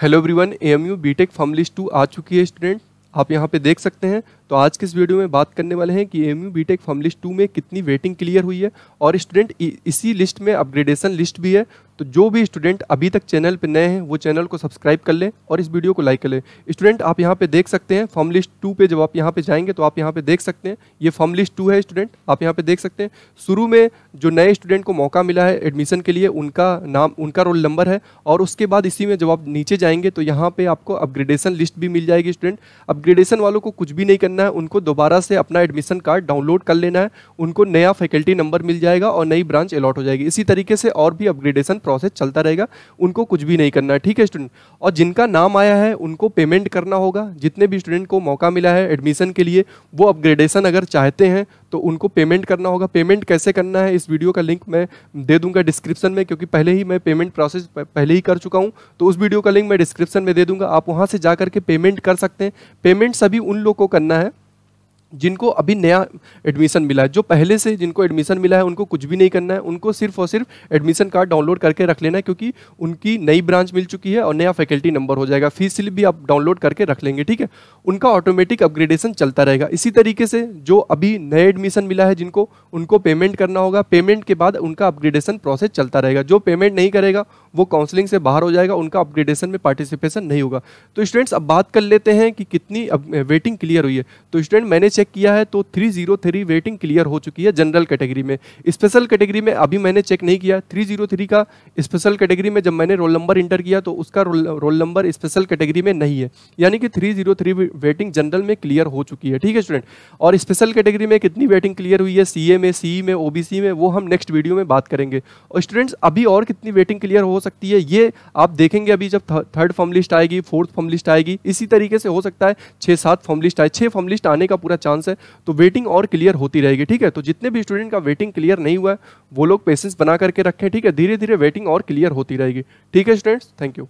hello everyone AMU BTech form list two आ चुकी है स्टूडेंट आप यहाँ पे देख सकते हैं तो आज के इस वीडियो में बात करने वाले हैं कि M U B tech form list two में कितनी वेटिंग क्लियर हुई है और स्टूडेंट इसी लिस्ट में अपग्रेडेशन लिस्ट भी है तो जो भी स्टूडेंट अभी तक चैनल पर नए हैं वो चैनल को सब्सक्राइब कर लें और इस वीडियो को लाइक कर लें स्टूडेंट आप यहाँ पे देख सकते हैं फॉर्म लिस्ट टू पे जब आप यहाँ पे जाएंगे तो आप यहाँ पे देख सकते हैं ये फॉर्म लिस्ट टू है स्टूडेंट आप यहाँ पे देख सकते हैं शुरू में जो नए स्टूडेंट को मौका मिला है एडमिशन के लिए उनका नाम उनका रोल नंबर है और उसके बाद इसी में जब आप नीचे जाएंगे तो यहाँ पर आपको अपग्रेडेशन लिस्ट भी मिल जाएगी स्टूडेंट अपग्रेडेशन वालों को कुछ भी नहीं करना है उनको दोबारा से अपना एडमिशन कार्ड डाउनलोड कर लेना है उनको नया फैकल्टी नंबर मिल जाएगा और नई ब्रांच अलॉट हो जाएगी इसी तरीके से और भी अपग्रेडेशन प्रोसेस चलता रहेगा उनको कुछ भी नहीं करना है ठीक है स्टूडेंट और जिनका नाम आया है उनको पेमेंट करना होगा जितने भी स्टूडेंट को मौका मिला है एडमिशन के लिए वो अपग्रेडेशन अगर चाहते हैं तो उनको पेमेंट करना होगा पेमेंट कैसे करना है इस वीडियो का लिंक मैं दे दूंगा डिस्क्रिप्शन में क्योंकि पहले ही मैं पेमेंट प्रोसेस पहले ही कर चुका हूं तो उस वीडियो का लिंक मैं डिस्क्रिप्शन में दे दूंगा आप वहां से जाकर के पेमेंट कर सकते हैं पेमेंट सभी उन लोगों को करना है जिनको अभी नया एडमिशन मिला है जो पहले से जिनको एडमिशन मिला है उनको कुछ भी नहीं करना है उनको सिर्फ और सिर्फ एडमिशन कार्ड डाउनलोड करके रख लेना है क्योंकि उनकी नई ब्रांच मिल चुकी है और नया फैकल्टी नंबर हो जाएगा फीस स्लिप भी आप डाउनलोड करके रख लेंगे ठीक है उनका ऑटोमेटिक अपग्रेडेशन चलता रहेगा इसी तरीके से जो अभी नए एडमिशन मिला है जिनको उनको पेमेंट करना होगा पेमेंट के बाद उनका अपग्रेडेशन प्रोसेस चलता रहेगा जो पेमेंट नहीं करेगा वो काउंसलिंग से बाहर हो जाएगा उनका अपग्रेडेशन में पार्टिसिपेशन नहीं होगा तो स्टूडेंट्स अब बात कर लेते हैं कि कितनी वेटिंग क्लियर हुई है तो स्टूडेंट मैंने चेक किया है तो three zero three waiting clear हो चुकी है जनरल कैटेगरी में स्पेशल कैटेगरी में अभी मैंने चेक नहीं किया थ्री जीरो थ्री का स्पेशल कैटेगरी में जब मैंने रोल नंबर इंटर किया तो उसका रोल नंबर स्पेशल कैटेगरी में नहीं है यानी कि three zero three waiting general में क्लियर हो चुकी है ठीक है स्टूडेंट और स्पेशल कैटेगरी में कितनी वेटिंग क्लियर हुई है सी में सी e में ओबीसी में वो हम नेक्स्ट वीडियो में बात करेंगे और स्टूडेंट्स अभी और कितनी वेटिंग क्लियर हो सकती है ये आप देखेंगे अभी जब थर्ड फॉर्म लिस्ट आएगी फोर्थ फॉर्म लिस्ट आएगी इसी तरीके से हो सकता है छः सात फॉर्म लिस्ट आए छः फॉर्म लिस्ट आने का पूरा चांस है तो वेटिंग और क्लियर होती रहेगी ठीक है तो जितने भी स्टूडेंट का वेटिंग क्लियर नहीं हुआ है वो लोग पेशेंस बना करके रखें ठीक है धीरे धीरे वेटिंग और क्लियर होती रहेगी ठीक है स्टूडेंट्स थैंक यू